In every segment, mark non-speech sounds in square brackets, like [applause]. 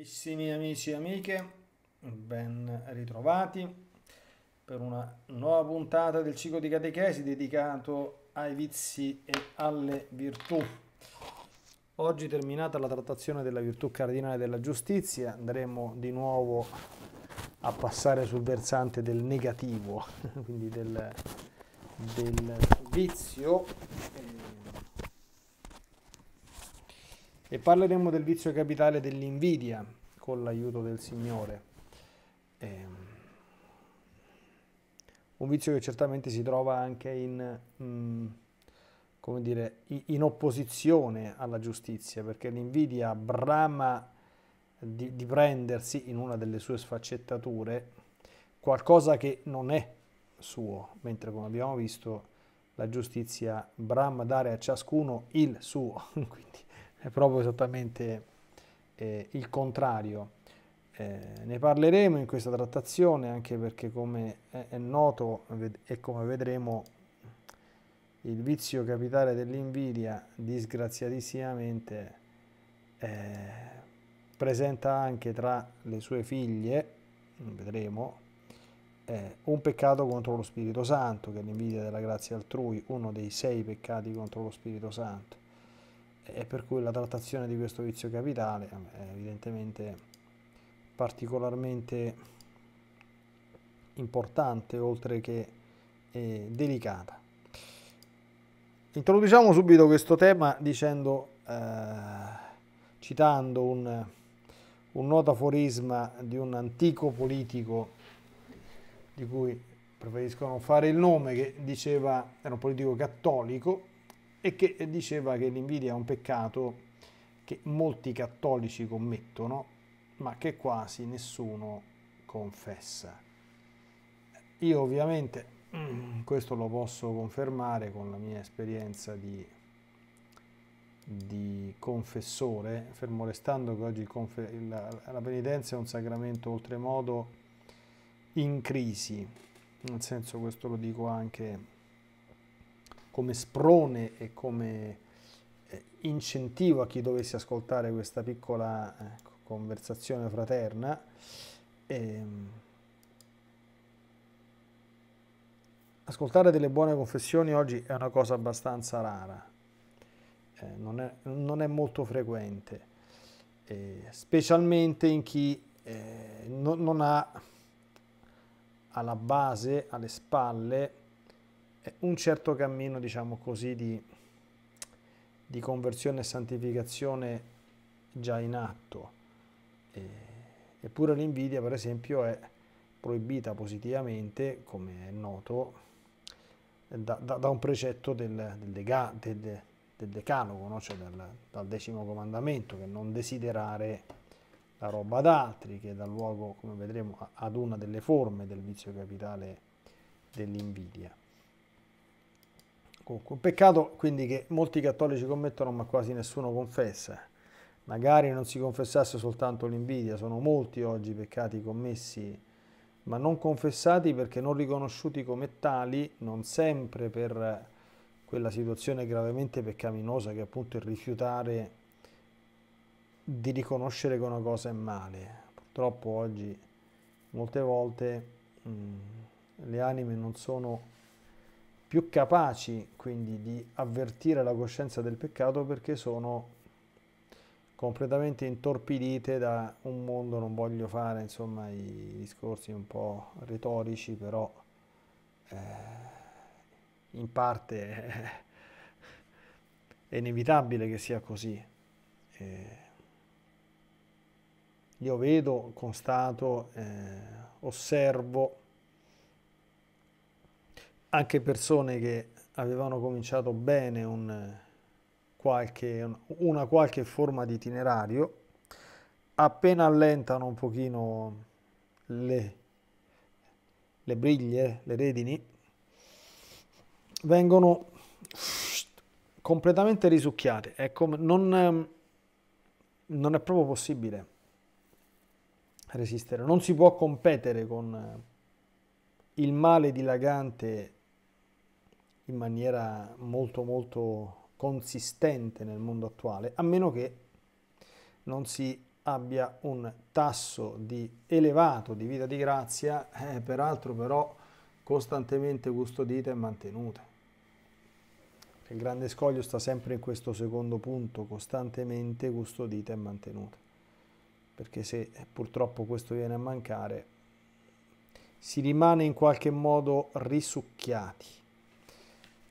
Carissimi amici e amiche, ben ritrovati per una nuova puntata del ciclo di catechesi dedicato ai vizi e alle virtù. Oggi terminata la trattazione della virtù cardinale della giustizia, andremo di nuovo a passare sul versante del negativo, [laughs] quindi del, del vizio e parleremo del vizio capitale dell'invidia con l'aiuto del Signore. Eh, un vizio che certamente si trova anche in, mh, mm, come dire, in opposizione alla giustizia, perché l'invidia brama di, di prendersi in una delle sue sfaccettature qualcosa che non è suo, mentre come abbiamo visto la giustizia brama dare a ciascuno il suo. [laughs] Quindi è proprio esattamente eh, il contrario. Eh, ne parleremo in questa trattazione anche perché come è, è noto e come vedremo il vizio capitale dell'invidia disgraziatissimamente eh, presenta anche tra le sue figlie, vedremo, eh, un peccato contro lo Spirito Santo, che è l'invidia della grazia altrui, uno dei sei peccati contro lo Spirito Santo e per cui la trattazione di questo vizio capitale eh, è evidentemente particolarmente importante oltre che eh, delicata. Introduciamo subito questo tema dicendo, eh, citando un, un noto aforisma di un antico politico di cui preferisco non fare il nome, che diceva, era un politico cattolico, e che diceva che l'invidia è un peccato che molti cattolici commettono, ma che quasi nessuno confessa. Io ovviamente mm, questo lo posso confermare con la mia esperienza di, di confessore, fermo restando che oggi la, la penitenza è un sacramento oltremodo in crisi, nel senso questo lo dico anche come sprone e come eh, incentivo a chi dovesse ascoltare questa piccola ecco, conversazione fraterna. Ehm, ascoltare delle buone confessioni oggi è una cosa abbastanza rara, eh, non, è, non, è, molto frequente, eh, specialmente in chi eh, non, non ha alla base, alle spalle, un certo cammino, diciamo così, di, di conversione e santificazione già in atto. eppure l'invidia, per esempio, è proibita positivamente, come è noto, da, da, da un precetto del, del, deca, del, del decalogo, no? cioè dal, dal, decimo comandamento, che non desiderare la roba ad altri, che dà luogo, come vedremo, ad una delle forme del vizio capitale dell'invidia comunque un peccato quindi che molti cattolici commettono ma quasi nessuno confessa. Magari non si confessasse soltanto l'invidia, sono molti oggi i peccati commessi ma non confessati perché non riconosciuti come tali, non sempre per quella situazione gravemente peccaminosa che è appunto il rifiutare di riconoscere che una cosa è male. Purtroppo oggi molte volte mh, mm, le anime non sono più capaci quindi di avvertire la coscienza del peccato perché sono completamente intorpidite da un mondo, non voglio fare insomma i discorsi un po' retorici, però eh, in parte [laughs] è inevitabile che sia così. Eh, io vedo, constato, eh, osservo anche persone che avevano cominciato bene un, qualche, una qualche forma di itinerario, appena allentano un pochino le, le briglie, le redini, vengono completamente risucchiate. È come, non, non è proprio possibile resistere, non si può competere con il male dilagante in maniera molto molto consistente nel mondo attuale, a meno che non si abbia un tasso di elevato di vita di grazia, eh, peraltro però costantemente custodita e mantenuta. Il grande scoglio sta sempre in questo secondo punto, costantemente custodita e mantenuta, perché se eh, purtroppo questo viene a mancare si rimane in qualche modo risucchiati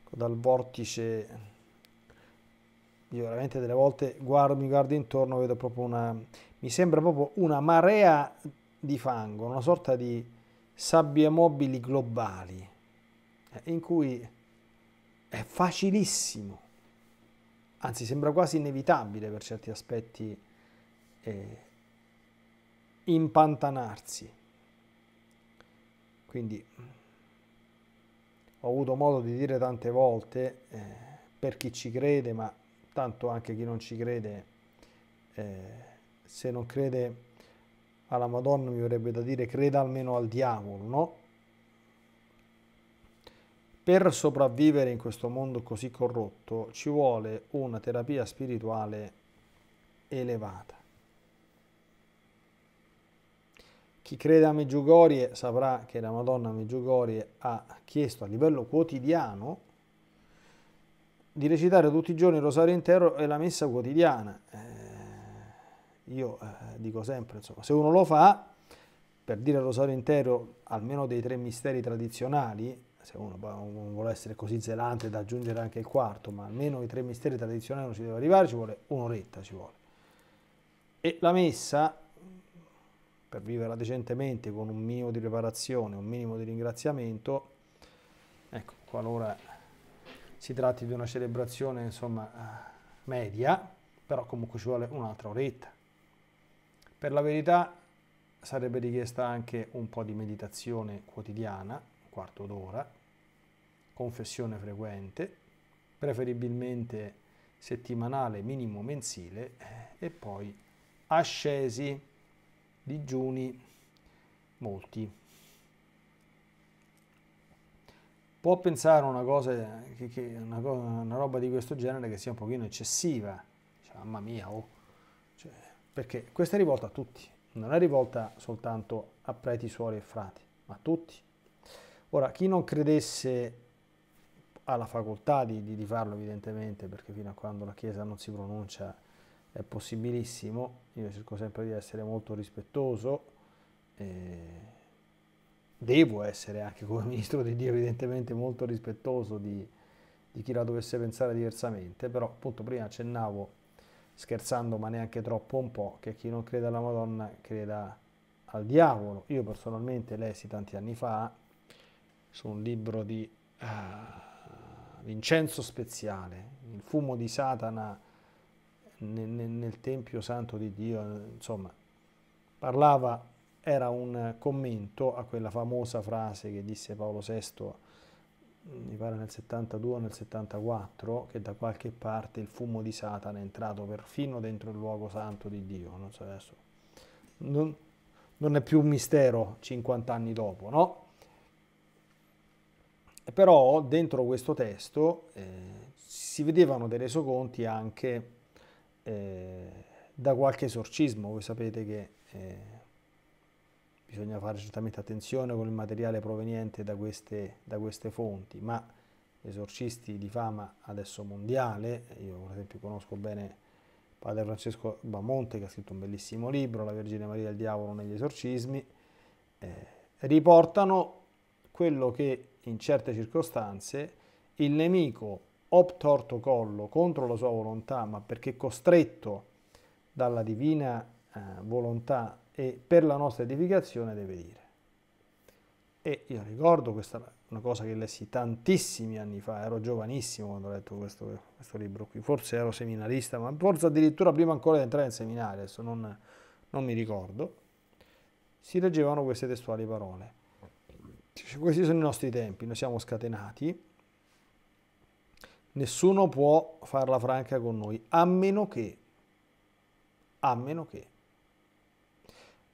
Ecco, dal vortice io veramente delle volte guardo, mi guardo intorno vedo proprio una mi sembra proprio una marea di fango una sorta di sabbie mobili globali eh, in cui è facilissimo anzi sembra quasi inevitabile per certi aspetti eh, impantanarsi quindi ho avuto modo di dire tante volte, eh, per chi ci crede, ma tanto anche chi non ci crede, eh, se non crede alla Madonna mi verrebbe da dire creda almeno al diavolo, no? Per sopravvivere in questo mondo così corrotto ci vuole una terapia spirituale elevata. Chi crede a Meggiugorie saprà che la Madonna Meggiugorie ha chiesto a livello quotidiano di recitare tutti i giorni il rosario intero e la messa quotidiana. Eh, io eh, dico sempre, insomma, se uno lo fa, per dire il rosario intero, almeno dei tre misteri tradizionali, se uno non vuole essere così zelante da aggiungere anche il quarto, ma almeno i tre misteri tradizionali non ci deve arrivare, ci vuole un'oretta, ci vuole. E la messa per viverla decentemente con un minimo di preparazione, un minimo di ringraziamento, ecco, qualora si tratti di una celebrazione insomma eh, media, però comunque ci vuole un'altra oretta. Per la verità sarebbe richiesta anche un po' di meditazione quotidiana, un quarto d'ora, confessione frequente, preferibilmente settimanale, minimo mensile eh, e poi ascesi digiuni molti. Può pensare una cosa, che, che una, una roba di questo genere che sia un pochino eccessiva, cioè, mamma mia, oh. cioè, perché questa è rivolta a tutti, non è rivolta soltanto a preti, suori e frati, ma a tutti. Ora, chi non credesse ha la facoltà di, di, di farlo evidentemente, perché fino a quando la Chiesa non si pronuncia è possibilissimo, io cerco sempre di essere molto rispettoso, devo essere anche come ministro di Dio evidentemente molto rispettoso di, di chi la dovesse pensare diversamente, però appunto prima accennavo scherzando ma neanche troppo un po' che chi non crede alla Madonna creda al diavolo. Io personalmente lessi tanti anni fa su un libro di uh, Vincenzo Speziale, Il fumo di Satana nel, nel Tempio Santo di Dio, insomma, parlava, era un commento a quella famosa frase che disse Paolo VI, mi pare nel 72 o nel 74, che da qualche parte il fumo di Satana è entrato perfino dentro il luogo santo di Dio, non so adesso. Non, non è più un mistero 50 anni dopo, no? Però dentro questo testo eh, si vedevano dei resoconti anche eh, da qualche esorcismo. Voi sapete che eh, bisogna fare certamente attenzione con il materiale proveniente da queste, da queste fonti, ma esorcisti di fama adesso mondiale, io per esempio conosco bene padre Francesco Bamonte che ha scritto un bellissimo libro, La Vergine Maria e il Diavolo negli esorcismi, eh, riportano quello che in certe circostanze il nemico obtorto collo contro la sua volontà, ma perché costretto dalla divina eh, volontà e per la nostra edificazione deve dire. E io ricordo, questa è una cosa che lessi tantissimi anni fa, ero giovanissimo quando ho letto questo, questo libro qui, forse ero seminarista, ma forse addirittura prima ancora di entrare in seminario, adesso non, non mi ricordo, si leggevano queste testuali parole. Questi sono i nostri tempi, noi siamo scatenati, Nessuno può farla franca con noi, a meno che, a meno che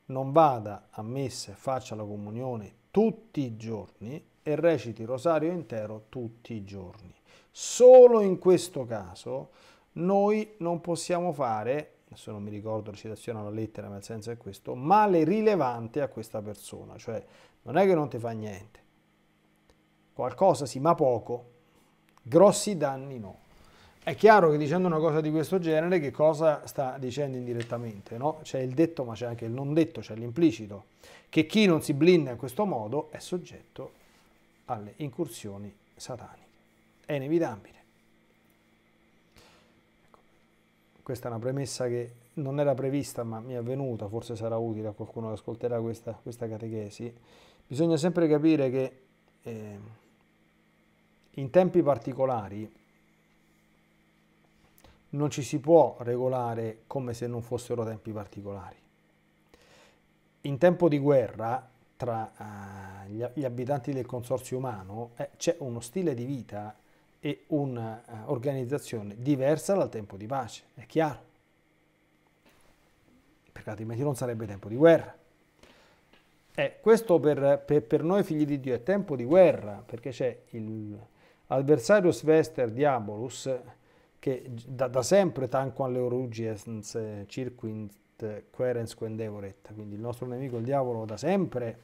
non vada a messa e faccia la comunione tutti i giorni e reciti il rosario intero tutti i giorni. Solo in questo caso noi non possiamo fare, adesso non mi ricordo la citazione alla lettera, ma il senso è questo, male rilevante a questa persona, cioè non è che non ti fa niente, qualcosa sì, ma poco, grossi danni no. È chiaro che dicendo una cosa di questo genere che cosa sta dicendo indirettamente? No? C'è il detto ma c'è anche il non detto, c'è l'implicito, che chi non si blinda in questo modo è soggetto alle incursioni sataniche. È inevitabile. Ecco, questa è una premessa che non era prevista ma mi è venuta, forse sarà utile a qualcuno che ascolterà questa, questa catechesi. Bisogna sempre capire che... Eh, in tempi particolari non ci si può regolare come se non fossero tempi particolari. In tempo di guerra tra uh, gli abitanti del consorzio umano eh, c'è uno stile di vita e un'organizzazione eh, uh, diversa dal tempo di pace, è chiaro. Perché altrimenti non sarebbe tempo di guerra. Eh, questo per, per, per noi figli di Dio è tempo di guerra, perché c'è il al bersaglio svester Diabolus, che da, da sempre tanquan le orugiens circuit querens quendevoret, quindi il nostro nemico il diavolo da sempre,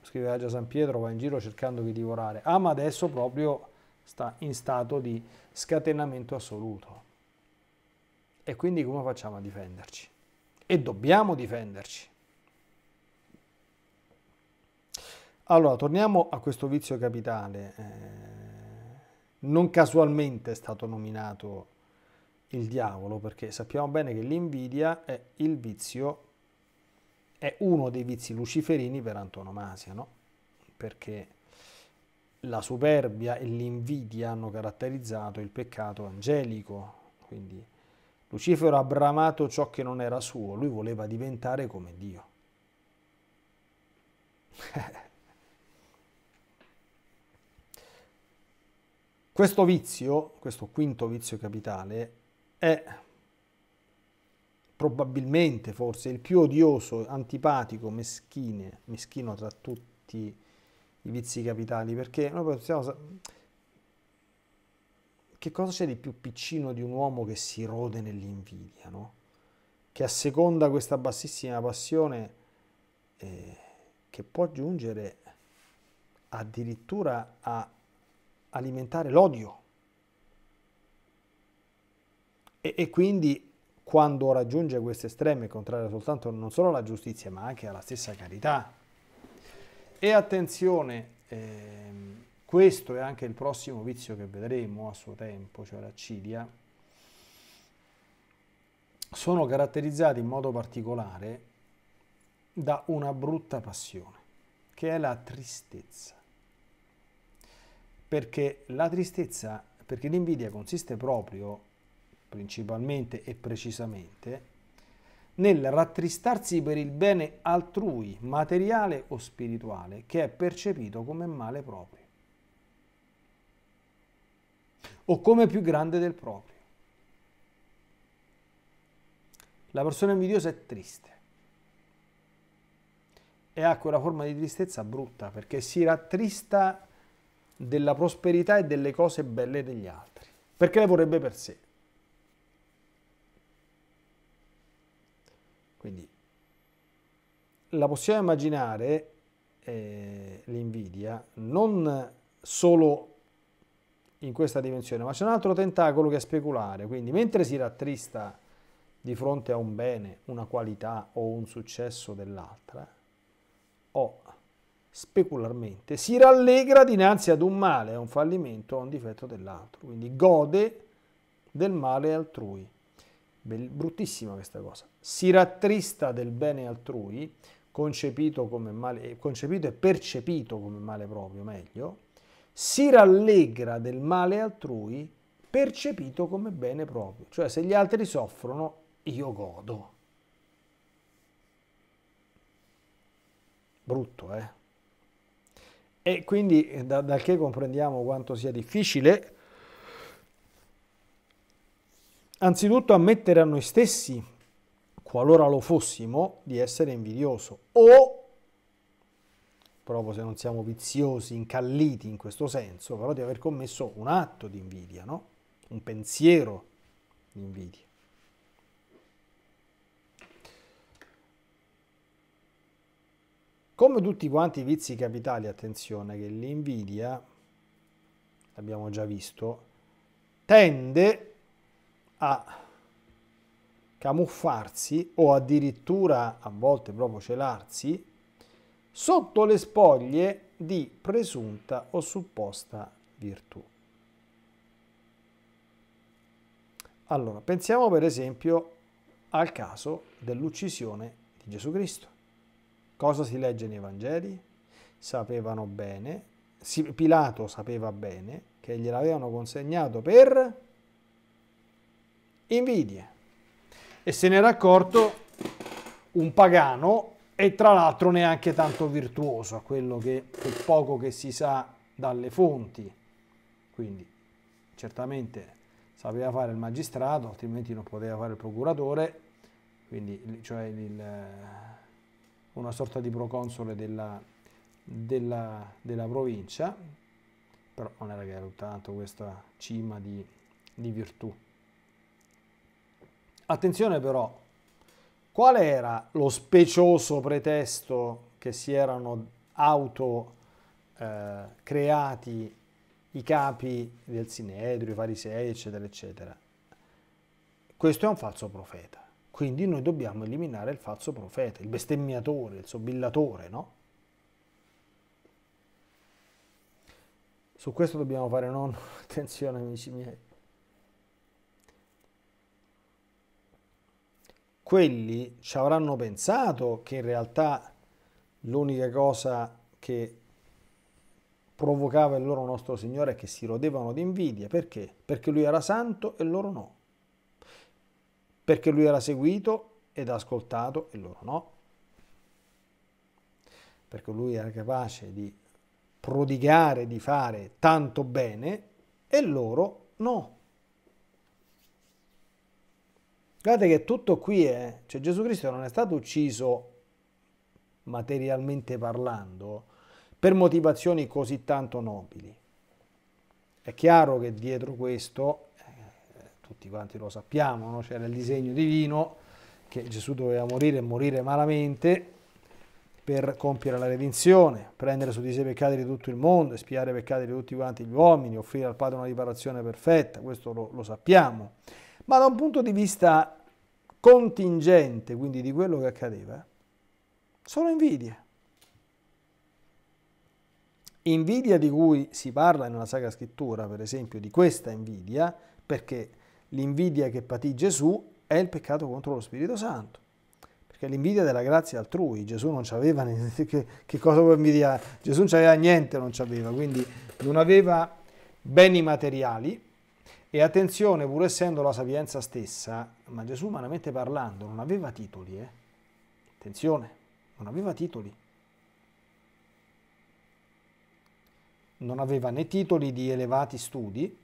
scriveva già San Pietro, va in giro cercando di divorare, ah, ma adesso proprio sta in stato di scatenamento assoluto. E quindi come facciamo a difenderci? E dobbiamo difenderci. Allora, torniamo a questo vizio capitale. Eh, non casualmente è stato nominato il diavolo, perché sappiamo bene che l'invidia è il vizio, è uno dei vizi luciferini per antonomasia, no? Perché la superbia e l'invidia hanno caratterizzato il peccato angelico, quindi Lucifero ha bramato ciò che non era suo, lui voleva diventare come Dio. [laughs] Questo vizio, questo quinto vizio capitale, è probabilmente forse il più odioso, antipatico, meschine, meschino tra tutti i vizi capitali, perché noi possiamo... Che cosa c'è di più piccino di un uomo che si rode nell'invidia, no? che asseconda questa bassissima passione eh, che può giungere addirittura a alimentare l'odio. E, e, quindi quando raggiunge queste estreme, è contrario soltanto non solo alla giustizia ma anche alla stessa carità. E attenzione, ehm, questo è anche il prossimo vizio che vedremo a suo tempo, cioè la cilia, sono caratterizzati in modo particolare da una brutta passione, che è la tristezza perché la tristezza, perché l'invidia consiste proprio principalmente e precisamente nel rattristarsi per il bene altrui, materiale o spirituale, che è percepito come male proprio o come più grande del proprio. La persona invidiosa è triste e ha quella forma di tristezza brutta perché si rattrista della prosperità e delle cose belle degli altri, perché le vorrebbe per sé. Quindi la possiamo immaginare eh, l'invidia non solo in questa dimensione, ma c'è un altro tentacolo che è speculare, quindi mentre si rattrista di fronte a un bene, una qualità o un successo dell'altra, o specularmente, si rallegra dinanzi ad un male, a un fallimento, a un difetto dell'altro, quindi gode del male altrui. Bell- bruttissima questa cosa. Si rattrista del bene altrui, concepito, come male, concepito e percepito come male proprio, meglio, si rallegra del male altrui percepito come bene proprio, cioè se gli altri soffrono io godo. Brutto, eh? E quindi da, da che comprendiamo quanto sia difficile anzitutto ammettere a noi stessi, qualora lo fossimo, di essere invidioso o proprio se non siamo viziosi, incalliti in questo senso, però di aver commesso un atto di invidia, no? un pensiero di invidia. Come tutti quanti i vizi capitali, attenzione, che l'invidia, l'abbiamo già visto, tende a camuffarsi o addirittura a volte proprio celarsi sotto le spoglie di presunta o supposta virtù. Allora, pensiamo per esempio al caso dell'uccisione di Gesù Cristo. Cosa si legge nei Vangeli? Sapevano bene, Pilato sapeva bene che gliel'avevano consegnato per invidie. E se n'era accorto un pagano e tra l'altro neanche tanto virtuoso, a quello che quel poco che si sa dalle fonti. Quindi certamente sapeva fare il magistrato, altrimenti non poteva fare il procuratore, quindi cioè il una sorta di proconsole della, della, della provincia, però non era che era tanto questa cima di, di virtù. Attenzione però, qual era lo specioso pretesto che si erano auto eh, creati i capi del Sinedrio, i farisei, eccetera, eccetera? Questo è un falso profeta. Quindi noi dobbiamo eliminare il falso profeta, il bestemmiatore, il sobillatore, no? Su questo dobbiamo fare non [laughs] attenzione, amici miei. Quelli ci avranno pensato che in realtà l'unica cosa che provocava il loro nostro Signore è che si rodevano di invidia. Perché? Perché lui era santo e loro no perché lui era seguito ed ascoltato e loro no, perché lui era capace di prodigare, di fare tanto bene e loro no. Guardate che tutto qui è, cioè Gesù Cristo non è stato ucciso materialmente parlando per motivazioni così tanto nobili. È chiaro che dietro questo tutti quanti lo sappiamo, no? c'era il disegno divino che Gesù doveva morire e morire malamente per compiere la redenzione, prendere su di sé i peccati di tutto il mondo, espiare i peccati di tutti quanti gli uomini, offrire al Padre una riparazione perfetta, questo lo, lo sappiamo. Ma da un punto di vista contingente, quindi di quello che accadeva, sono invidia. Invidia di cui si parla nella Sacra Scrittura, per esempio, di questa invidia, perché l'invidia che patì Gesù è il peccato contro lo Spirito Santo. Perché l'invidia della grazia altrui, Gesù non c'aveva [laughs] che, che cosa vuoi invidiare? Gesù non c'aveva niente, non c'aveva, quindi non aveva beni materiali e attenzione, pur essendo la sapienza stessa, ma Gesù umanamente parlando non aveva titoli, eh? Attenzione, non aveva titoli. Non aveva né titoli di elevati studi,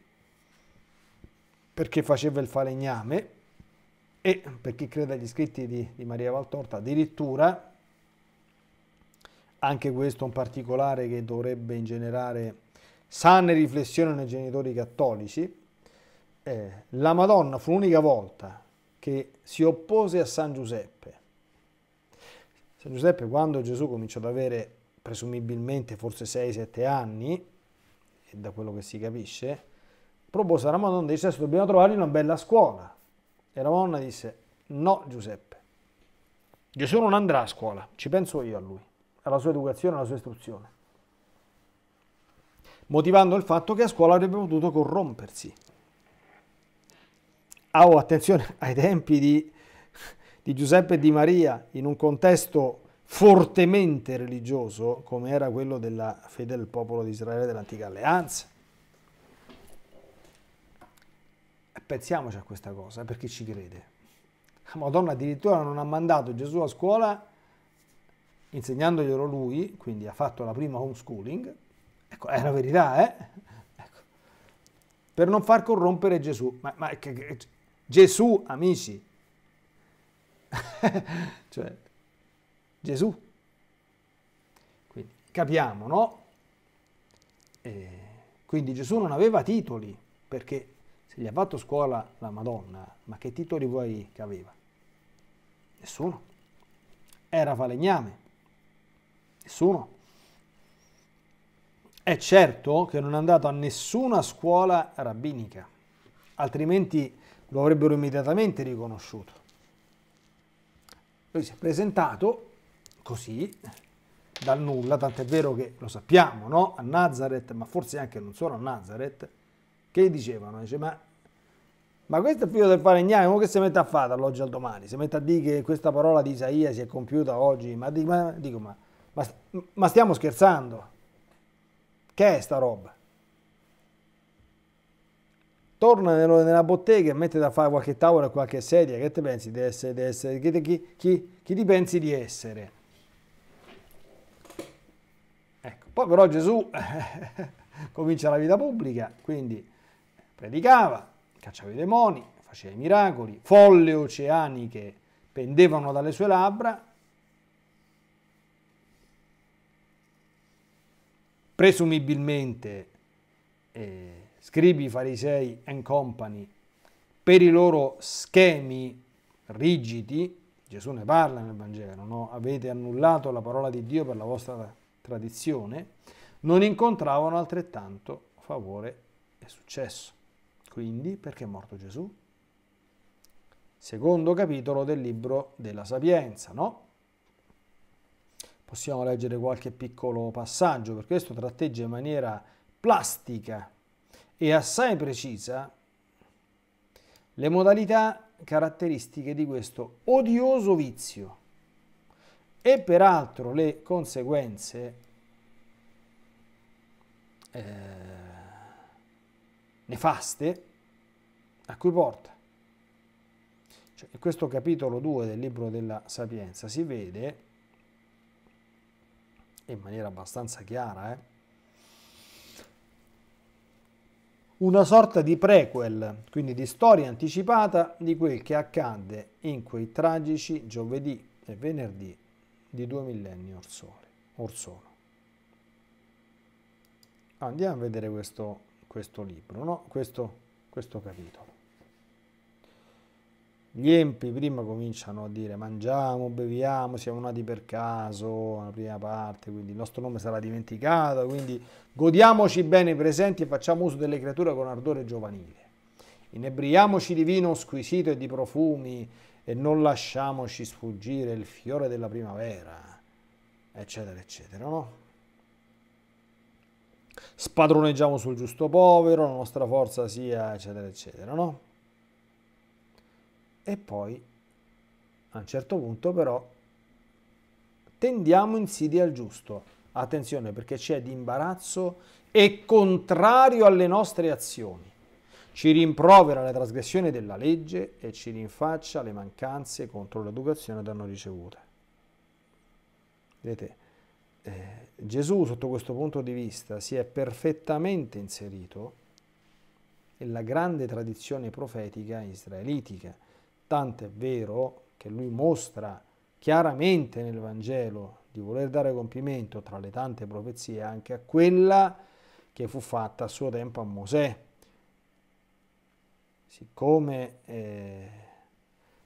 perché faceva il falegname e per chi crede agli scritti di, di Maria Valtorta addirittura anche questo è un particolare che dovrebbe ingenerare sane riflessioni nei genitori cattolici eh, la Madonna fu l'unica volta che si oppose a San Giuseppe San Giuseppe quando Gesù cominciò ad avere presumibilmente forse 6-7 anni e da quello che si capisce propose boh, a Madonna disse adesso dobbiamo trovargli una bella scuola. E la Madonna disse no Giuseppe, Gesù non andrà a scuola, ci penso io a lui, alla sua educazione, alla sua istruzione. Motivando il fatto che a scuola avrebbe potuto corrompersi. Ah, oh, attenzione [laughs] ai tempi di, di Giuseppe e di Maria, in un contesto fortemente religioso come era quello della fede del popolo di Israele dell'antica alleanza. Pensiamoci a questa cosa, per chi ci crede. La Madonna addirittura non ha mandato Gesù a scuola insegnandoglielo lui, quindi ha fatto la prima homeschooling. Ecco, è una verità, eh? Ecco. Per non far corrompere Gesù. Ma, ma che, che, Gesù, amici. [laughs] cioè, Gesù. Quindi, capiamo, no? E eh, quindi Gesù non aveva titoli, perché se gli ha fatto scuola la Madonna, ma che titoli vuoi che aveva? Nessuno. Era falegname? Nessuno. È certo che non è andato a nessuna scuola rabbinica, altrimenti lo avrebbero immediatamente riconosciuto. Lui si è presentato così, dal nulla, tant'è vero che lo sappiamo, no? A Nazareth, ma forse anche non solo a Nazareth, che gli dicevano, dice, ma ma questo è figlio del falegname, come che si mette a fare dall'oggi al domani? Si mette a dire che questa parola di Isaia si è compiuta oggi, ma, ma, dico, ma, ma stiamo scherzando? Che è sta roba? torna nella bottega e mette da fare qualche tavola e qualche sedia, che te pensi di essere, di essere chi, chi, chi, chi, ti pensi di essere? Ecco, poi però Gesù [laughs] comincia la vita pubblica, quindi predicava, cacciava i demoni, faceva i miracoli, folle oceaniche pendevano dalle sue labbra. Presumibilmente eh, scribi, farisei and company, per i loro schemi rigidi, Gesù ne parla nel Vangelo, no? avete annullato la parola di Dio per la vostra tradizione, non incontravano altrettanto favore e successo quindi perché è morto Gesù. Secondo capitolo del libro della Sapienza, no? Possiamo leggere qualche piccolo passaggio, perché questo tratteggia in maniera plastica e assai precisa le modalità caratteristiche di questo odioso vizio e peraltro le conseguenze eh, nefaste a cui porta. Cioè, in questo capitolo 2 del libro della Sapienza si vede in maniera abbastanza chiara eh, una sorta di prequel, quindi di storia anticipata di quel che accadde in quei tragici giovedì e venerdì di due millenni or sono. Andiamo a vedere questo, questo libro, no? questo, questo capitolo. Gli empi prima cominciano a dire mangiamo, beviamo, siamo nati per caso, la prima parte, quindi il nostro nome sarà dimenticato, quindi godiamoci bene i presenti e facciamo uso delle creature con ardore giovanile. Inebriamoci di vino squisito e di profumi e non lasciamoci sfuggire il fiore della primavera, eccetera, eccetera, no? Spadroneggiamo sul giusto povero, la nostra forza sia, eccetera, eccetera, no? e poi a un certo punto però tendiamo insidia al giusto. Attenzione perché c'è di imbarazzo e contrario alle nostre azioni. Ci rimprovera le trasgressioni della legge e ci rinfaccia le mancanze contro l'educazione da noi ricevute. Vedete, eh, Gesù sotto questo punto di vista si è perfettamente inserito nella grande tradizione profetica israelitica Tant'è vero che lui mostra chiaramente nel Vangelo di voler dare compimento tra le tante profezie anche a quella che fu fatta a suo tempo a Mosè. Siccome eh,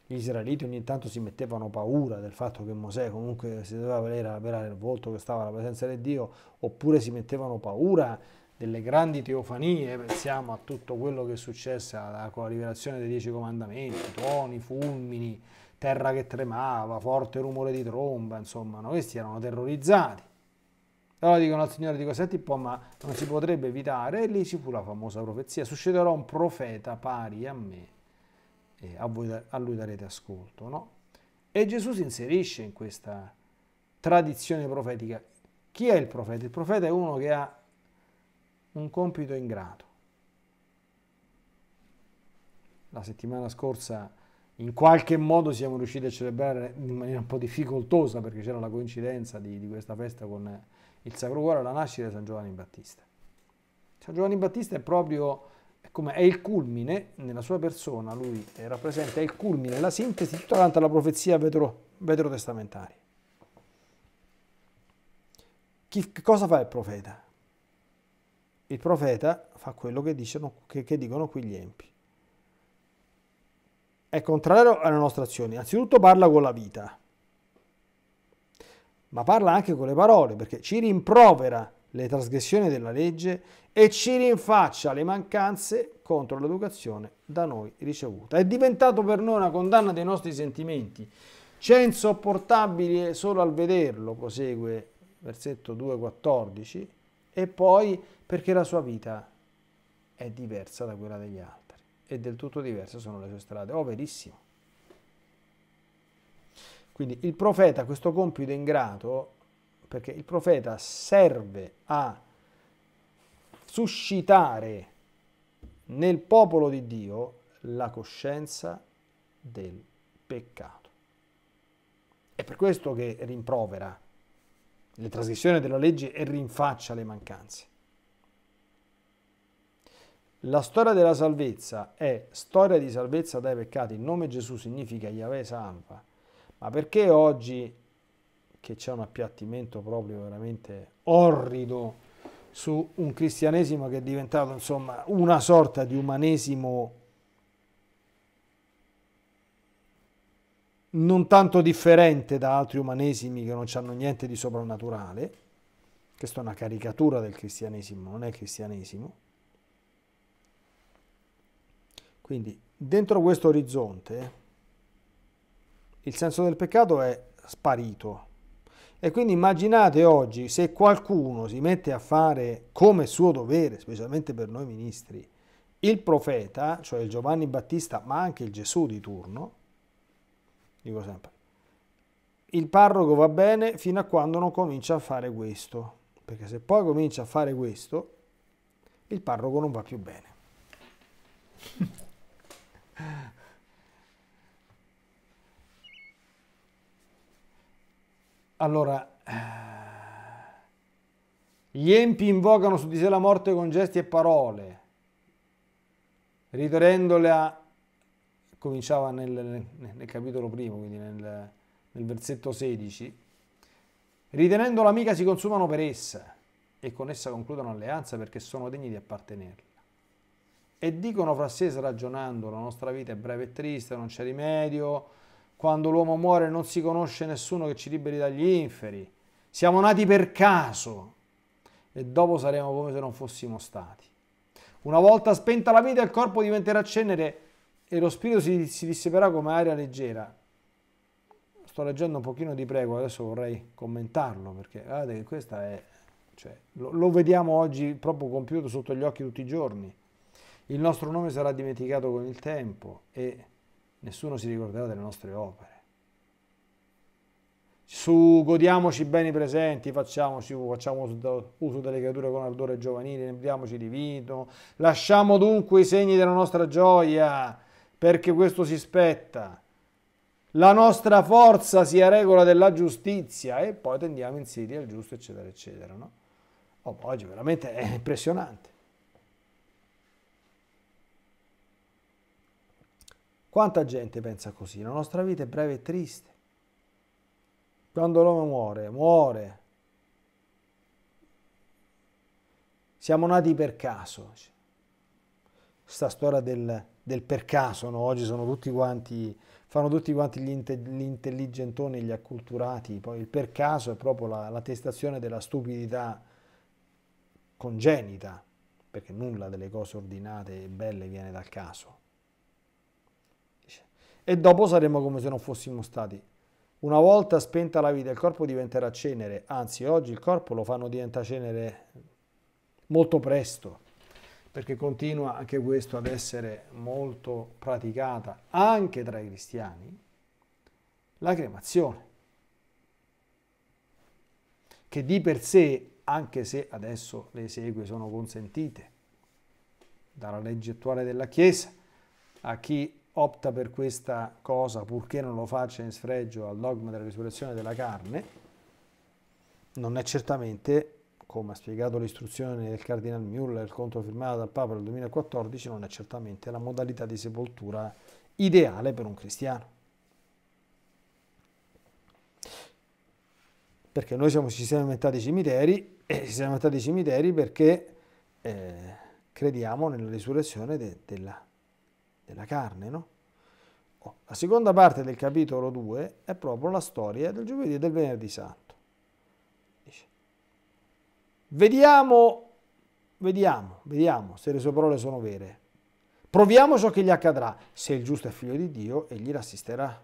gli israeliti ogni tanto si mettevano paura del fatto che Mosè comunque si doveva vedere avverare il volto che stava alla presenza di Dio, oppure si mettevano paura delle grandi teofanie, pensiamo a tutto quello che è successo con la rivelazione dei Dieci Comandamenti, tuoni, fulmini, terra che tremava, forte rumore di tromba, insomma, no? questi erano terrorizzati. Allora dicono al Signore, dico, senti un po', ma non si potrebbe evitare? E lì ci fu la famosa profezia, succederà un profeta pari a me, e a, voi, a lui darete ascolto, no? E Gesù si inserisce in questa tradizione profetica. Chi è il profeta? Il profeta è uno che ha un compito ingrato. La settimana scorsa in qualche modo siamo riusciti a celebrare in maniera un po' difficoltosa perché c'era la coincidenza di, di questa festa con il Sacro Cuore la nascita di San Giovanni Battista. San Giovanni Battista è proprio è come è il culmine nella sua persona, lui rappresenta il culmine, la sintesi di tutta quanta la profezia veterotestamentaria. Che cosa fa il profeta? Il profeta fa quello che, dicono, che, che dicono qui gli empi. È contrario alle nostre azioni. Anzitutto parla con la vita, ma parla anche con le parole, perché ci rimprovera le trasgressioni della legge e ci rinfaccia le mancanze contro l'educazione da noi ricevuta. È diventato per noi una condanna dei nostri sentimenti. C'è insopportabile solo al vederlo, prosegue versetto 2,14, e poi perché la sua vita è diversa da quella degli altri e del tutto diverse sono le sue strade. Oh, verissimo. Quindi il profeta, questo compito ingrato, perché il profeta serve a suscitare nel popolo di Dio la coscienza del peccato. È per questo che rimprovera le trasgressioni della legge e rinfaccia le mancanze. La storia della salvezza è storia di salvezza dai peccati. Il nome Gesù significa Yahweh salva. Ma perché oggi che c'è un appiattimento proprio veramente orrido su un cristianesimo che è diventato insomma una sorta di umanesimo non tanto differente da altri umanesimi che non hanno niente di soprannaturale, questa è una caricatura del cristianesimo, non è cristianesimo. Quindi dentro questo orizzonte il senso del peccato è sparito. E quindi immaginate oggi se qualcuno si mette a fare come suo dovere, specialmente per noi ministri, il profeta, cioè il Giovanni Battista, ma anche il Gesù di turno, dico sempre. Il parroco va bene fino a quando non comincia a fare questo, perché se poi comincia a fare questo, il parroco non va più bene. [laughs] Allora, gli empi invocano su di sé la morte con gesti e parole, a cominciava nel, nel capitolo primo, quindi nel, nel versetto 16, ritenendo l'amica si consumano per essa e con essa concludono alleanza perché sono degni di appartenerla. E dicono fra sé ragionando, la nostra vita è breve e triste, non c'è rimedio, quando l'uomo muore non si conosce nessuno che ci liberi dagli inferi, siamo nati per caso e dopo saremo come se non fossimo stati. Una volta spenta la vita il corpo diventerà cenere e lo spirito si, si dissiperà come aria leggera. Sto leggendo un pochino di prego, adesso vorrei commentarlo perché guardate che questa è, cioè, lo, lo vediamo oggi proprio compiuto sotto gli occhi tutti i giorni. Il nostro nome sarà dimenticato con il tempo e nessuno si ricorderà delle nostre opere. Su, godiamoci bene i presenti, facciamoci, facciamo uso delle creature con ardore giovanile, riempiamoci di vino, lasciamo dunque i segni della nostra gioia, perché questo si spetta. La nostra forza sia regola della giustizia e poi tendiamo in Siria il giusto, eccetera, eccetera. No? Oh, oggi veramente è impressionante. Quanta gente pensa così? La nostra vita è breve e triste. Quando l'uomo muore, muore. Siamo nati per caso. Sta storia del del per caso, no? oggi sono tutti quanti, fanno tutti quanti gli, inte, gli, intelligentoni, gli acculturati, poi il per caso è proprio la, l'attestazione della stupidità congenita, perché nulla delle cose ordinate e belle viene dal caso. E dopo saremo come se non fossimo stati. Una volta spenta la vita il corpo diventerà cenere, anzi oggi il corpo lo fanno diventare cenere molto presto perché continua anche questo ad essere molto praticata anche tra i cristiani, la cremazione, che di per sé, anche se adesso le esegue sono consentite dalla legge attuale della Chiesa, a chi opta per questa cosa, purché non lo faccia in sfregio al dogma della risurrezione della carne, non è certamente come ha spiegato l'istruzione del Cardinal Müller, il conto firmato dal Papa nel 2014, non è certamente la modalità di sepoltura ideale per un cristiano. Perché noi siamo, ci siamo inventati i cimiteri e eh, ci siamo inventati i cimiteri perché eh, crediamo nella risurrezione de, della, della, carne, no? oh, La seconda parte del capitolo 2 è proprio la storia del giovedì e del venerdì santo. Vediamo, vediamo, vediamo se le sue parole sono vere. Proviamo ciò che gli accadrà. Se il giusto è figlio di Dio, egli l'assisterà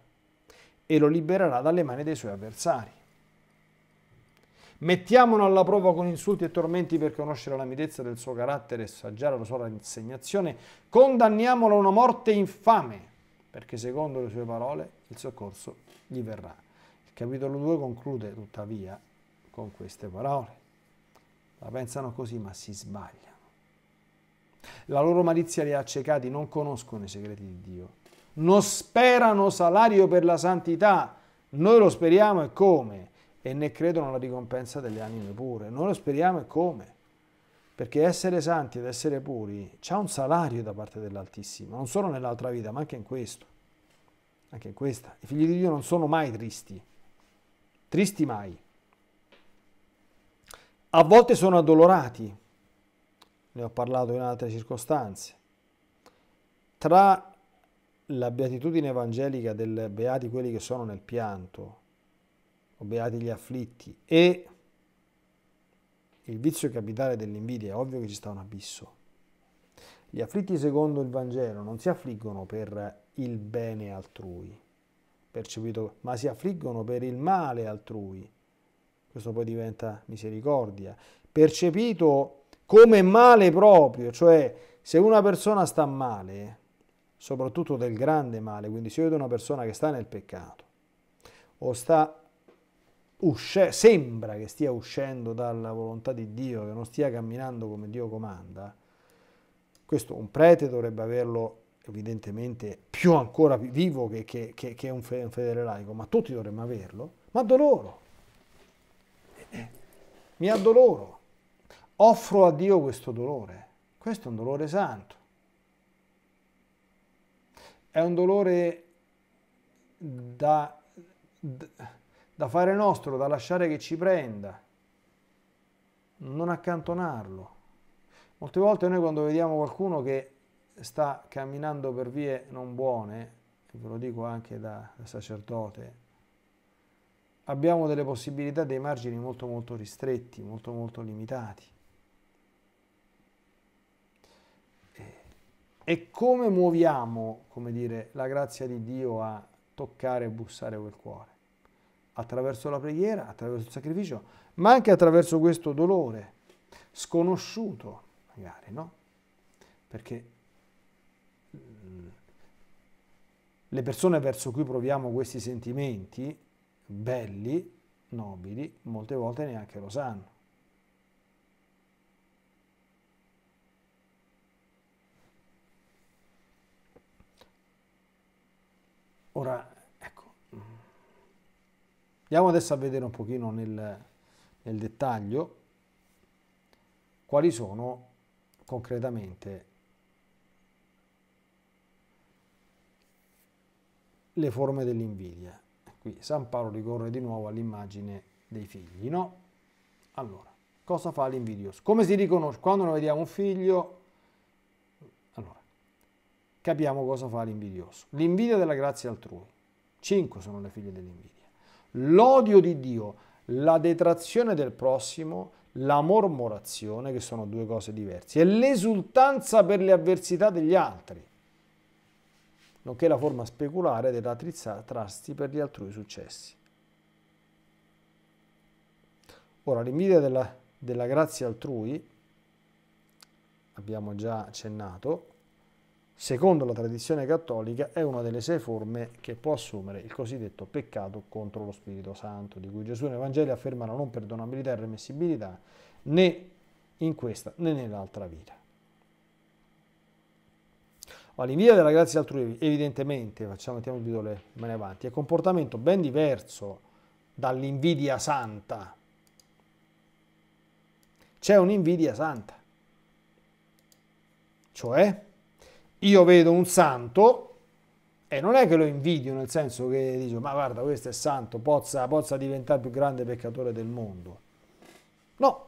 e lo libererà dalle mani dei suoi avversari. Mettiamolo alla prova con insulti e tormenti per conoscere la mitezza del suo carattere e assaggiare la sua insegnazione. Condanniamolo a una morte infame, perché secondo le sue parole il soccorso gli verrà. Il capitolo 2 conclude tuttavia con queste parole. La pensano così, ma si sbagliano. La loro malizia li ha accecati, non conoscono i segreti di Dio. Non sperano salario per la santità. Noi lo speriamo e come? E ne credono la ricompensa delle anime pure. Noi lo speriamo e come? Perché essere santi ed essere puri c'è un salario da parte dell'Altissimo, non solo nell'altra vita, ma anche in questo. Anche in questa. I figli di Dio non sono mai tristi. Tristi mai a volte sono addolorati, ne ho parlato in altre circostanze. Tra la beatitudine evangelica del beati quelli che sono nel pianto, o beati gli afflitti, e il vizio capitale dell'invidia, è ovvio che ci sta un abisso. Gli afflitti secondo il Vangelo non si affliggono per il bene altrui, percepito, ma si affliggono per il male altrui questo poi diventa misericordia, percepito come male proprio, cioè se una persona sta male, soprattutto del grande male, quindi se io vedo una persona che sta nel peccato o sta usce, sembra che stia uscendo dalla volontà di Dio, che non stia camminando come Dio comanda, questo un prete dovrebbe averlo evidentemente più ancora vivo che, che, che, un fedele laico, ma tutti dovremmo averlo, ma da loro, mi addoloro, offro a Dio questo dolore. Questo è un dolore santo. È un dolore da, da fare nostro, da lasciare che ci prenda, non accantonarlo. Molte volte noi quando vediamo qualcuno che sta camminando per vie non buone, ve lo dico anche da sacerdote, abbiamo delle possibilità, dei margini molto molto ristretti, molto molto limitati. E come muoviamo, come dire, la grazia di Dio a toccare e bussare quel cuore? Attraverso la preghiera, attraverso il sacrificio, ma anche attraverso questo dolore sconosciuto, magari, no? Perché mm, le persone verso cui proviamo questi sentimenti belli, nobili, molte volte neanche lo sanno. Ora, ecco, andiamo adesso a vedere un pochino nel, nel dettaglio quali sono concretamente le forme dell'invidia qui San Paolo ricorre di nuovo all'immagine dei figli, no? Allora, cosa fa l'invidioso? Come si riconosce? Quando noi vediamo un figlio, allora, capiamo cosa fa l'invidioso. L'invidia della grazia altrui. Cinque sono le figlie dell'invidia. L'odio di Dio, la detrazione del prossimo, la mormorazione, che sono due cose diverse, e l'esultanza per le avversità degli altri nonché la forma speculare della tristrasti per gli altrui successi. Ora, l'invidia della, della grazia altrui, abbiamo già accennato, secondo la tradizione cattolica è una delle sei forme che può assumere il cosiddetto peccato contro lo Spirito Santo, di cui Gesù nel Vangelo afferma la non perdonabilità e remissibilità né in questa né nell'altra vita. Ma l'invidia della grazia altrui, evidentemente, facciamo, mettiamo subito le mani avanti, è comportamento ben diverso dall'invidia santa. C'è un'invidia santa. Cioè, io vedo un santo e non è che lo invidio nel senso che dico, ma guarda, questo è santo, possa, possa diventare il più grande peccatore del mondo. No,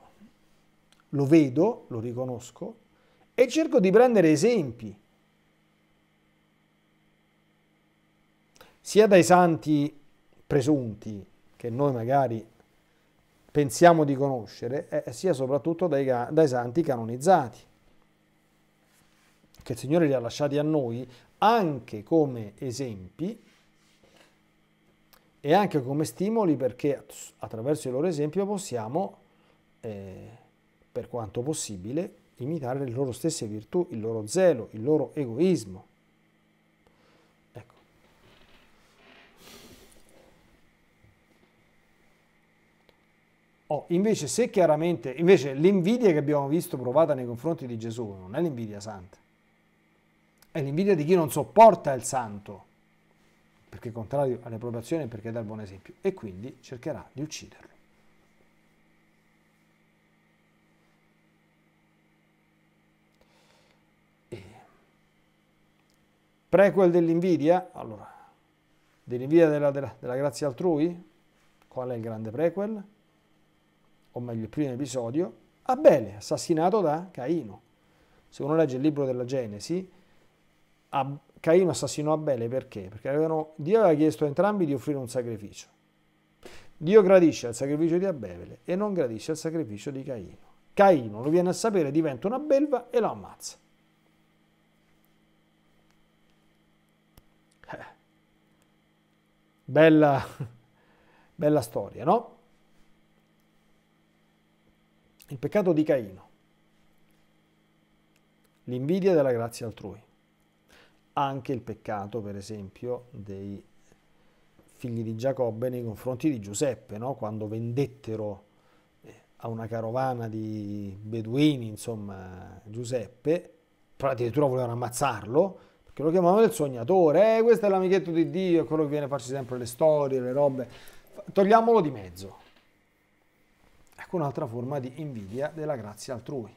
lo vedo, lo riconosco e cerco di prendere esempi sia dai santi presunti che noi magari pensiamo di conoscere, eh, sia soprattutto dai, dai santi canonizzati, che il Signore li ha lasciati a noi anche come esempi e anche come stimoli perché attraverso il loro esempio possiamo, eh, per quanto possibile, imitare le loro stesse virtù, il loro zelo, il loro egoismo. Oh, invece se chiaramente, invece l'invidia che abbiamo visto provata nei confronti di Gesù non è l'invidia santa, è l'invidia di chi non sopporta il santo, perché è contrario alle proprie azioni e perché dà il buon esempio, e quindi cercherà di ucciderlo. E... Prequel dell'invidia, allora, dell'invidia della, della, della grazia altrui, qual è il grande prequel? o meglio il primo episodio, Abele, assassinato da Caino. Se uno legge il libro della Genesi, Ab- Caino assassinò Abele perché? Perché avevano, Dio aveva chiesto a entrambi di offrire un sacrificio. Dio gradisce al sacrificio di Abele e non gradisce al sacrificio di Caino. Caino lo viene a sapere, diventa una belva e lo ammazza. Eh. Bella, [laughs] bella storia, no? il peccato di Caino, l'invidia della grazia altrui, anche il peccato per esempio dei figli di Giacobbe nei confronti di Giuseppe, no? quando vendettero eh, a una carovana di beduini, insomma, Giuseppe, però addirittura volevano ammazzarlo, perché lo chiamavano il sognatore, eh, questo è l'amichetto di Dio, è quello che viene a farci sempre le storie, le robe, togliamolo di mezzo un'altra forma di invidia della grazia altrui.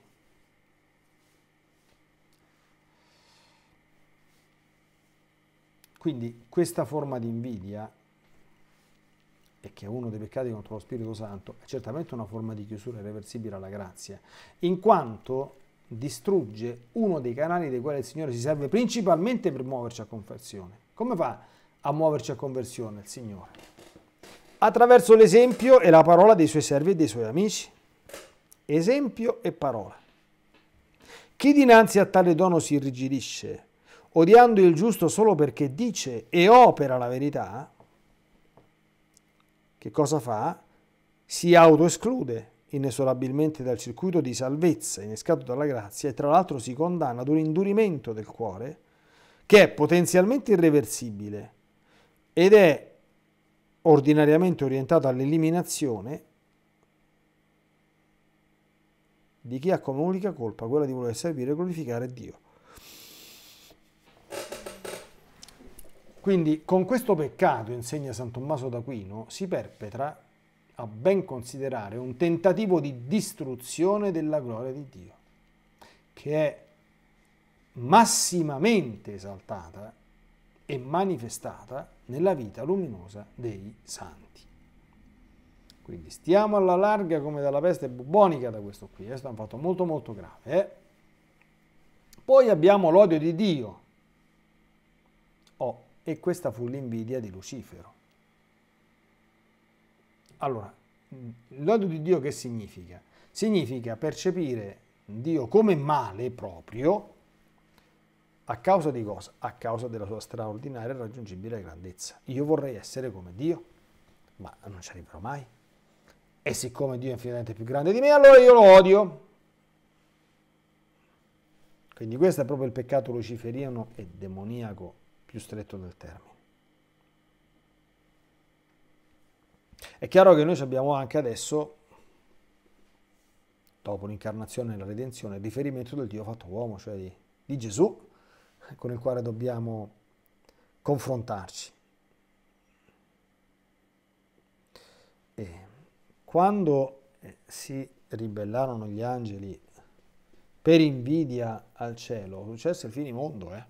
Quindi questa forma di invidia, e che è uno dei peccati contro lo Spirito Santo, è certamente una forma di chiusura irreversibile alla grazia, in quanto distrugge uno dei canali dei quali il Signore si serve principalmente per muoverci a conversione. Come fa a muoverci a conversione il Signore? attraverso l'esempio e la parola dei suoi servi e dei suoi amici. Esempio e parola. Chi dinanzi a tale dono si irrigidisce, odiando il giusto solo perché dice e opera la verità, che cosa fa? Si autoesclude inesorabilmente dal circuito di salvezza innescato dalla grazia e tra l'altro si condanna ad un indurimento del cuore che è potenzialmente irreversibile ed è ordinariamente orientato all'eliminazione di chi ha come unica colpa quella di voler servire e glorificare Dio. Quindi con questo peccato, insegna San Tommaso d'Aquino, si perpetra, a ben considerare, un tentativo di distruzione della gloria di Dio, che è massimamente esaltata e manifestata nella vita luminosa dei santi. Quindi stiamo alla larga come dalla peste bubonica da questo qui, eh, questo è un fatto molto molto grave. Eh? Poi abbiamo l'odio di Dio. Oh, e questa fu l'invidia di Lucifero. Allora, l'odio di Dio che significa? Significa percepire Dio come male proprio, a causa di cosa? A causa della sua straordinaria e raggiungibile grandezza. Io vorrei essere come Dio, ma non ci arriverò mai. E siccome Dio è infinitamente più grande di me, allora io lo odio. Quindi questo è proprio il peccato luciferiano e demoniaco più stretto del termine. È chiaro che noi abbiamo anche adesso, dopo l'incarnazione e la redenzione, il riferimento del Dio fatto uomo, cioè di, di Gesù, con il quale dobbiamo confrontarci. E quando eh, si ribellarono gli angeli per invidia al cielo, successe il finimondo, eh?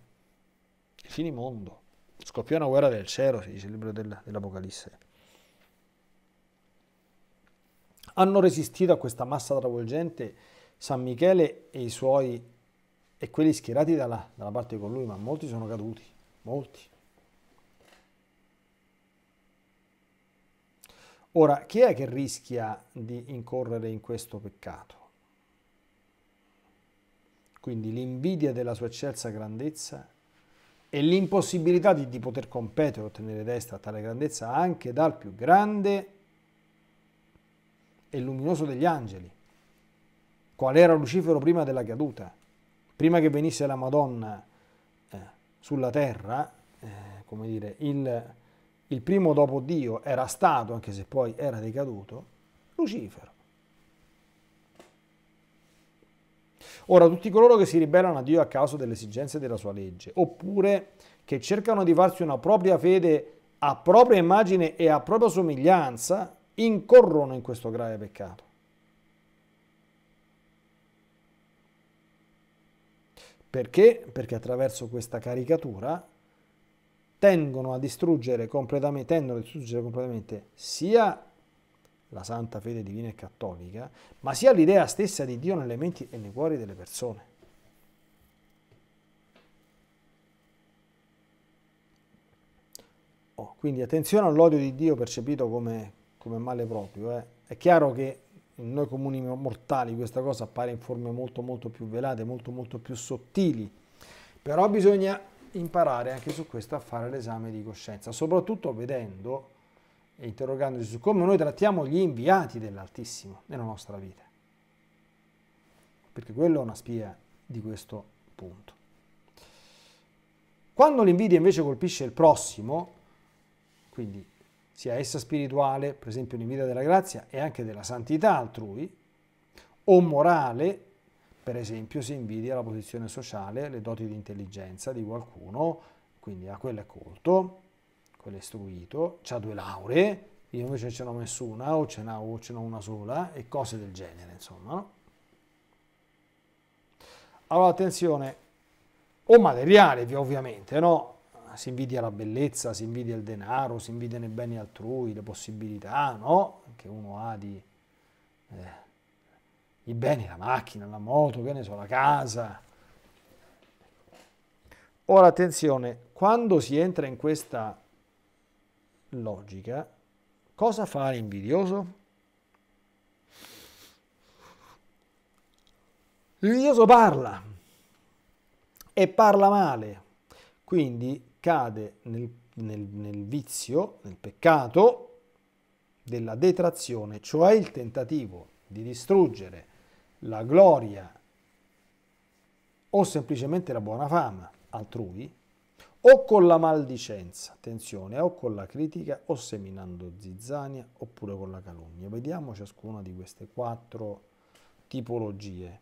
Il finimondo. Scoppiò una guerra del cielo, si dice il libro dell'Apocalisse. Hanno resistito a questa massa travolgente San Michele e i suoi e quelli schierati dalla, dalla parte con lui, ma molti sono caduti, molti. Ora, chi è che rischia di incorrere in questo peccato? Quindi l'invidia della sua eccelsa grandezza e l'impossibilità di, di, poter competere e ottenere destra a tale grandezza anche dal più grande e luminoso degli angeli, qual era Lucifero prima della caduta prima che venisse la Madonna eh, sulla terra, eh, come dire, il, il primo dopo Dio era stato, anche se poi era decaduto, Lucifero. Ora, tutti coloro che si ribellano a Dio a causa delle esigenze della sua legge, oppure che cercano di farsi una propria fede a propria immagine e a propria somiglianza, incorrono in questo grave peccato. Perché? Perché attraverso questa caricatura tendono a distruggere completamente, tendono a distruggere completamente sia la santa fede divina e cattolica, ma sia l'idea stessa di Dio nelle menti e nei cuori delle persone. Oh, quindi attenzione all'odio di Dio percepito come, come male proprio. Eh. È chiaro che noi comuni mortali questa cosa appare in forme molto molto più velate, molto molto più sottili, però bisogna imparare anche su questo a fare l'esame di coscienza, soprattutto vedendo e interrogandosi su come noi trattiamo gli inviati dell'Altissimo nella nostra vita, perché quello è una spia di questo punto. Quando l'invidia invece colpisce il prossimo, quindi sia essa spirituale, per esempio in vita della grazia e anche della santità altrui, o morale, per esempio si invidia la posizione sociale, le doti di intelligenza di qualcuno, quindi a quello è colto, quello è istruito, ha due lauree, io invece ce n'ho nessuna o ce n'ho, una sola e cose del genere, insomma. No? Allora attenzione, o materiale ovviamente, no? si invidia la bellezza, si invidia il denaro, si invidia i beni altrui, le possibilità no? che uno ha di... Eh, i beni, la macchina, la moto, che ne so, la casa. Ora attenzione, quando si entra in questa logica, cosa fa l'invidioso? L'invidioso parla e parla male. Quindi cade nel, nel, nel vizio, nel peccato della detrazione, cioè il tentativo di distruggere la gloria o semplicemente la buona fama altrui, o con la maldicenza, attenzione, eh, o con la critica, o seminando zizzania, oppure con la calunnia. Vediamo ciascuna di queste quattro tipologie.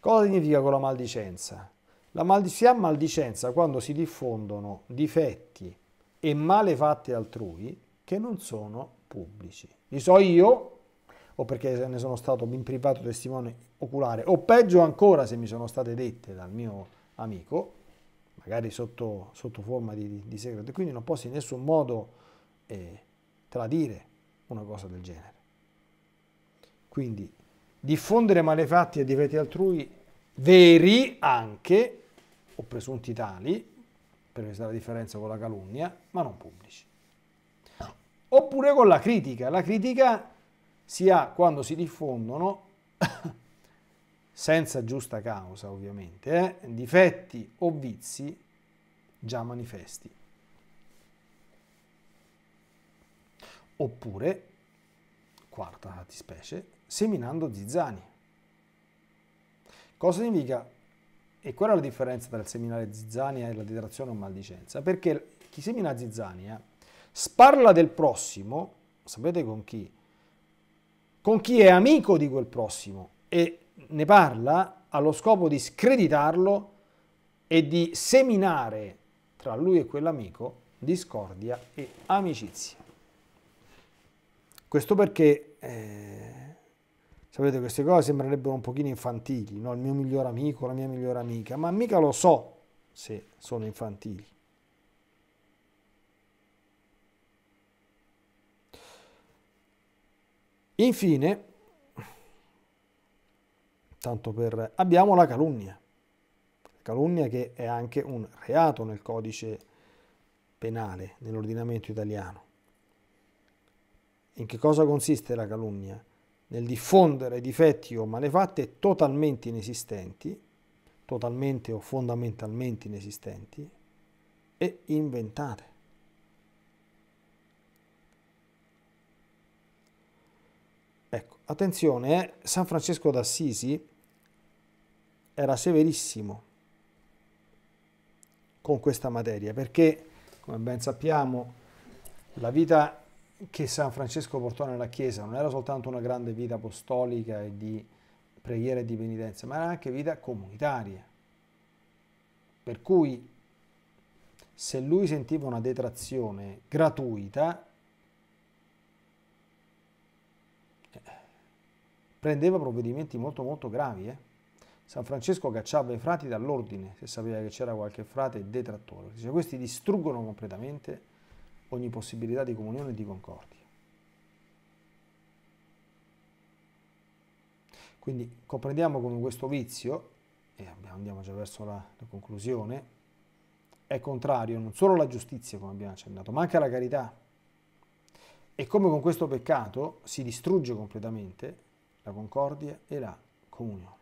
Cosa significa con la maldicenza? La ha maldicenza quando si diffondono difetti e malefatte altrui che non sono pubblici. Li so io, o perché ne sono stato in privato testimone oculare, o peggio ancora se mi sono state dette dal mio amico, magari sotto, sotto forma di, di, segreto, quindi non posso in nessun modo eh, tradire una cosa del genere. Quindi diffondere malefatti e difetti altrui veri anche o presunti tali, per questa la differenza con la calunnia, ma non pubblici. Oppure con la critica. La critica si ha quando si diffondono, [coughs] senza giusta causa ovviamente, eh, difetti o vizi già manifesti. Oppure, quarta fattispecie, seminando zizzani. Cosa significa e qual è la differenza tra il seminare zizzania e la detrazione o maldicenza? Perché chi semina zizzania sparla del prossimo, sapete con chi? Con chi è amico di quel prossimo e ne parla allo scopo di screditarlo e di seminare tra lui e quell'amico discordia e amicizia. Questo perché eh, Sapete, queste cose sembrerebbero un pochino infantili, no? il mio miglior amico, la mia migliore amica, ma mica lo so se sono infantili. Infine, tanto per... abbiamo la calunnia, calunnia che è anche un reato nel codice penale, nell'ordinamento italiano. In che cosa consiste la calunnia? nel diffondere difetti o malefatte totalmente inesistenti, totalmente o fondamentalmente inesistenti, e inventate. Ecco, attenzione, eh? San Francesco d'Assisi era severissimo con questa materia perché, come ben sappiamo, la vita che San Francesco portò nella Chiesa non era soltanto una grande vita apostolica e di preghiera e di penitenza, ma era anche vita comunitaria. Per cui se lui sentiva una detrazione gratuita, eh, prendeva provvedimenti molto molto gravi. Eh? San Francesco cacciava i frati dall'ordine, se sapeva che c'era qualche frate detrattore. Dice, questi distruggono completamente ogni possibilità di comunione e di concordia. Quindi comprendiamo come questo vizio, e andiamo già verso la, la conclusione, è contrario non solo alla giustizia, come abbiamo accennato, ma anche alla carità. E come con questo peccato si distrugge completamente la concordia e la comunione.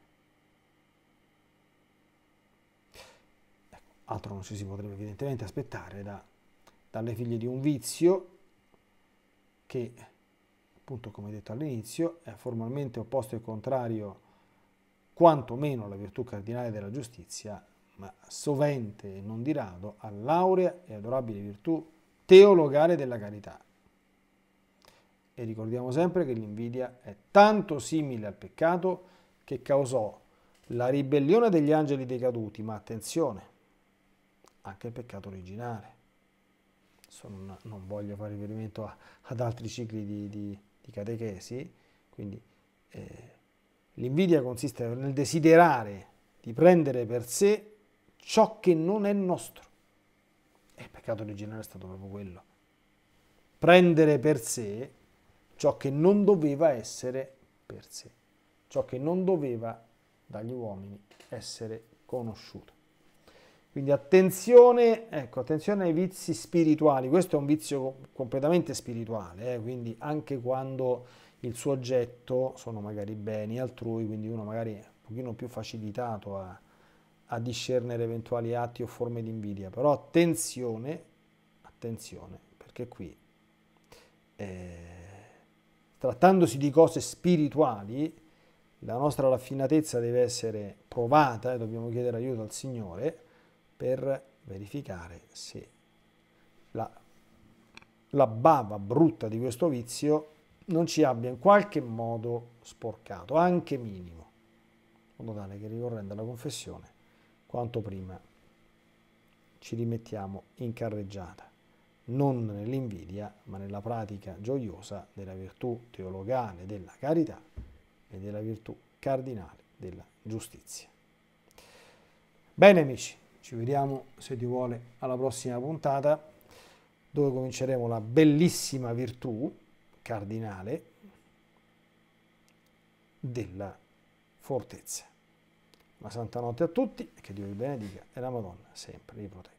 Ecco, altro non ci si potrebbe evidentemente aspettare da dalle figlie di un vizio che, appunto come detto all'inizio, è formalmente opposto e contrario quantomeno alla virtù cardinale della giustizia, ma sovente e non di rado all'aurea e adorabile virtù teologale della carità. E ricordiamo sempre che l'invidia è tanto simile al peccato che causò la ribellione degli angeli decaduti, ma attenzione, anche il peccato originale adesso non, non voglio fare riferimento a, ad altri cicli di, di, di catechesi, quindi eh, l'invidia consiste nel desiderare di prendere per sé ciò che non è nostro. E il peccato originale è stato proprio quello. Prendere per sé ciò che non doveva essere per sé, ciò che non doveva dagli uomini essere conosciuto. Quindi attenzione, ecco, attenzione, ai vizi spirituali, questo è un vizio completamente spirituale, eh? quindi anche quando il suo oggetto sono magari beni altrui, quindi uno magari è un pochino più facilitato a, a discernere eventuali atti o forme di invidia, però attenzione, attenzione, perché qui eh, trattandosi di cose spirituali, la nostra raffinatezza deve essere provata e eh? dobbiamo chiedere aiuto al Signore per verificare se la, la bava brutta di questo vizio non ci abbia in qualche modo sporcato, anche minimo, in modo tale che ricorrendo alla confessione quanto prima ci rimettiamo in carreggiata, non nell'invidia, ma nella pratica gioiosa della virtù teologale della carità e della virtù cardinale della giustizia. Bene amici, ci vediamo se ti vuole alla prossima puntata dove cominceremo la bellissima virtù cardinale della fortezza. Una santa notte a tutti e che Dio vi benedica e la Madonna sempre vi protegga.